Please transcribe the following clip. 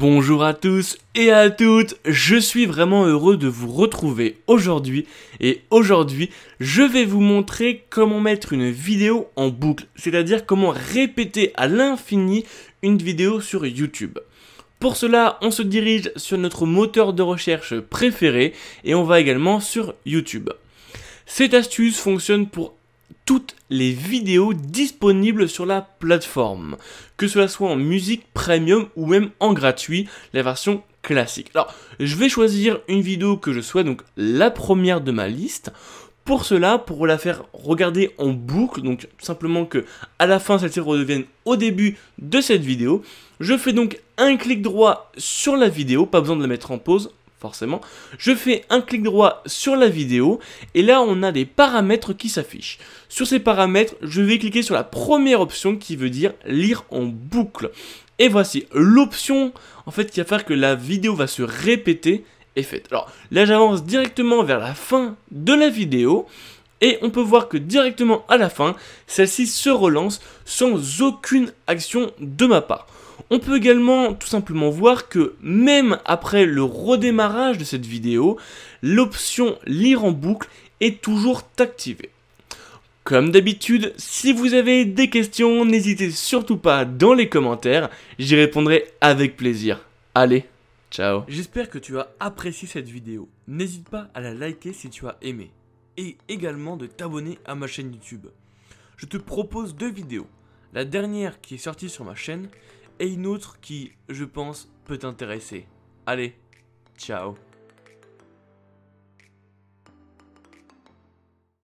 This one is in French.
Bonjour à tous et à toutes, je suis vraiment heureux de vous retrouver aujourd'hui et aujourd'hui je vais vous montrer comment mettre une vidéo en boucle, c'est-à-dire comment répéter à l'infini une vidéo sur YouTube. Pour cela, on se dirige sur notre moteur de recherche préféré et on va également sur YouTube. Cette astuce fonctionne pour les vidéos disponibles sur la plateforme, que cela soit en musique premium ou même en gratuit, la version classique. Alors, je vais choisir une vidéo que je souhaite, donc la première de ma liste. Pour cela, pour la faire regarder en boucle, donc simplement que à la fin celle-ci redevienne au début de cette vidéo, je fais donc un clic droit sur la vidéo, pas besoin de la mettre en pause, forcément. Je fais un clic droit sur la vidéo et là on a des paramètres qui s'affichent. Sur ces paramètres, je vais cliquer sur la première option qui veut dire lire en boucle. Et voici l'option en fait qui va faire que la vidéo va se répéter est faite. Alors là j'avance directement vers la fin de la vidéo et on peut voir que directement à la fin, celle-ci se relance sans aucune action de ma part. On peut également tout simplement voir que même après le redémarrage de cette vidéo, l'option lire en boucle est toujours activée. Comme d'habitude, si vous avez des questions, n'hésitez surtout pas dans les commentaires, j'y répondrai avec plaisir. Allez, ciao J'espère que tu as apprécié cette vidéo. N'hésite pas à la liker si tu as aimé. Et également de t'abonner à ma chaîne YouTube. Je te propose deux vidéos. La dernière qui est sortie sur ma chaîne et une autre qui, je pense, peut t'intéresser. Allez, ciao